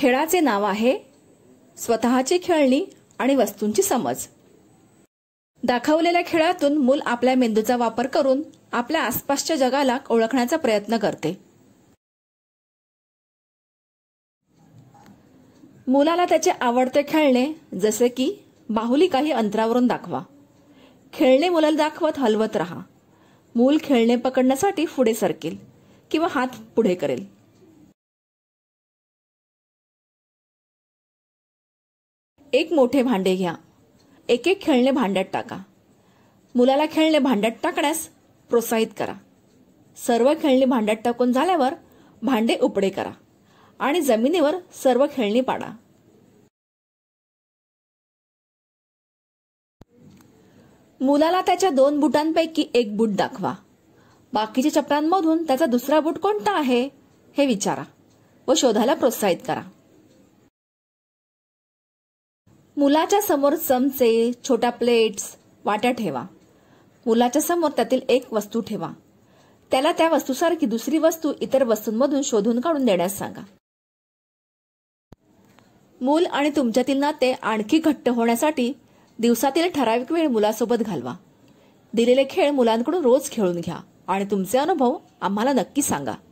खेळाचे नाव आहे स्वतःची खेळणी आणि वस्तूंची समज दाखवलेल्या खेळातून मूल आपल्या मेंदूचा वापर करून आपल्या आसपासच्या जगाला ओळखण्याचा प्रयत्न करते मुलाला त्याचे आवडते खेळणे जसे की बाहुली काही अंतरावरून दाखवा खेळणे मुलाला दाखवत हलवत राहा मूल खेळणे पकडण्यासाठी पुढे सरकेल किंवा हात पुढे करेल एक मोठे भांडे घ्या एक एक खेळणे भांड्यात टाका मुलाला खेळणे भांड्यात टाकण्यास प्रोत्साहित करा सर्व खेळणी भांड्यात टाकून झाल्यावर भांडे उपडे करा आणि जमिनीवर सर्व खेळणी पाडा मुलाला त्याच्या दोन बुटांपैकी एक बूट दाखवा बाकीच्या चपलांमधून त्याचा दुसरा बूट कोणता आहे हे विचारा व शोधायला प्रोत्साहित करा मुलाच्या समोर चमचे छोट्या प्लेट्स वाट्या ठेवा मुलाच्या समोर त्यातील एक वस्तू ठेवा त्याला त्या वस्तूसारखी दुसरी वस्तू इतर वस्तूंमधून शोधून काढून देण्यास सांगा मूल आणि तुमच्यातील नाते आणखी घट्ट होण्यासाठी दिवसातील ठराविक वेळ मुलासोबत घालवा दिलेले खेळ मुलांकडून रोज खेळून घ्या आणि तुमचे अनुभव आम्हाला नक्की सांगा